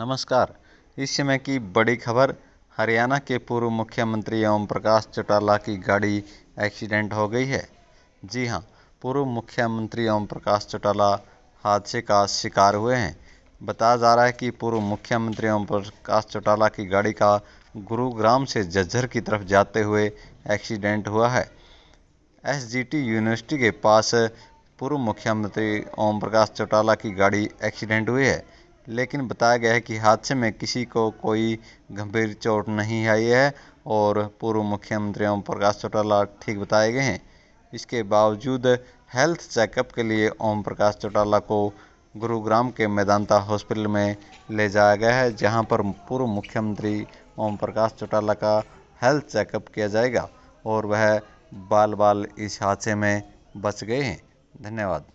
नमस्कार इस समय की बड़ी खबर हरियाणा के पूर्व मुख्यमंत्री ओम प्रकाश चौटाला की गाड़ी एक्सीडेंट हो गई है जी हाँ पूर्व मुख्यमंत्री ओम प्रकाश चौटाला हादसे का शिकार हुए हैं बताया जा रहा है कि पूर्व मुख्यमंत्री ओम प्रकाश चौटाला की गाड़ी का गुरुग्राम से जज्जर की तरफ जाते हुए एक्सीडेंट हुआ है एसजीटी यूनिवर्सिटी के पास पूर्व मुख्यमंत्री ओम प्रकाश चौटाला की गाड़ी एक्सीडेंट हुई है लेकिन बताया गया है कि हादसे में किसी को कोई गंभीर चोट नहीं आई है और पूर्व मुख्यमंत्री ओम प्रकाश चौटाला ठीक बताए गए हैं इसके बावजूद हेल्थ चेकअप के लिए ओम प्रकाश चौटाला को गुरुग्राम के मैदानता हॉस्पिटल में ले जाया गया है जहां पर पूर्व मुख्यमंत्री ओम प्रकाश चौटाला का हेल्थ चेकअप किया जाएगा और वह बाल बाल इस हादसे में बच गए हैं धन्यवाद